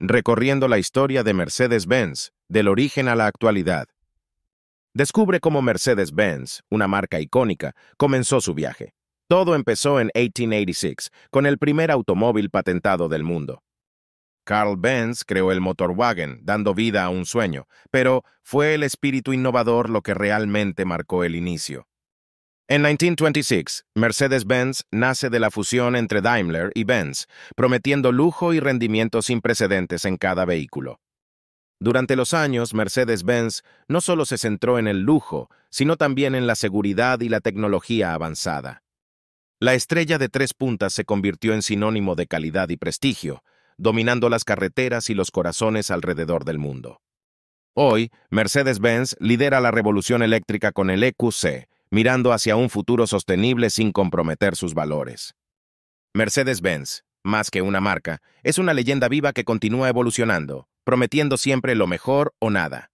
recorriendo la historia de Mercedes-Benz, del origen a la actualidad. Descubre cómo Mercedes-Benz, una marca icónica, comenzó su viaje. Todo empezó en 1886, con el primer automóvil patentado del mundo. Carl Benz creó el Motorwagen, dando vida a un sueño, pero fue el espíritu innovador lo que realmente marcó el inicio. En 1926, Mercedes-Benz nace de la fusión entre Daimler y Benz, prometiendo lujo y rendimiento sin precedentes en cada vehículo. Durante los años, Mercedes-Benz no solo se centró en el lujo, sino también en la seguridad y la tecnología avanzada. La estrella de tres puntas se convirtió en sinónimo de calidad y prestigio, dominando las carreteras y los corazones alrededor del mundo. Hoy, Mercedes-Benz lidera la revolución eléctrica con el EQC, mirando hacia un futuro sostenible sin comprometer sus valores. Mercedes-Benz, más que una marca, es una leyenda viva que continúa evolucionando, prometiendo siempre lo mejor o nada.